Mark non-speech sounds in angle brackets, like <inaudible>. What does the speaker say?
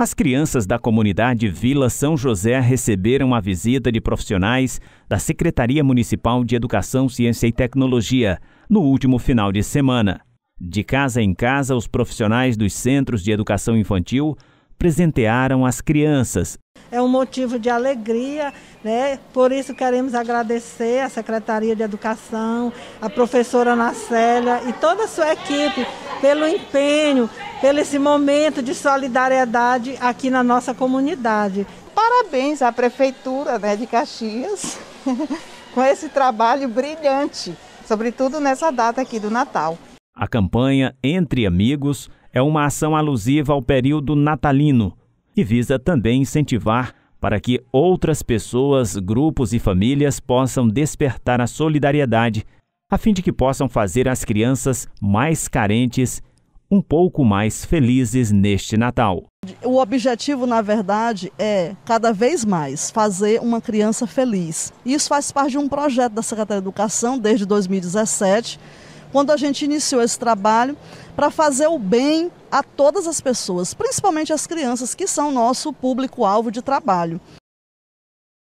As crianças da comunidade Vila São José receberam a visita de profissionais da Secretaria Municipal de Educação, Ciência e Tecnologia no último final de semana. De casa em casa, os profissionais dos centros de educação infantil presentearam as crianças. É um motivo de alegria, né? Por isso queremos agradecer à Secretaria de Educação, à professora Ana e toda a sua equipe pelo empenho, pelo esse momento de solidariedade aqui na nossa comunidade. Parabéns à Prefeitura né, de Caxias <laughs> com esse trabalho brilhante, sobretudo nessa data aqui do Natal. A campanha Entre Amigos é uma ação alusiva ao período natalino e visa também incentivar para que outras pessoas, grupos e famílias possam despertar a solidariedade a fim de que possam fazer as crianças mais carentes um pouco mais felizes neste Natal. O objetivo, na verdade, é cada vez mais fazer uma criança feliz. Isso faz parte de um projeto da Secretaria de Educação desde 2017, quando a gente iniciou esse trabalho para fazer o bem a todas as pessoas, principalmente as crianças que são nosso público-alvo de trabalho.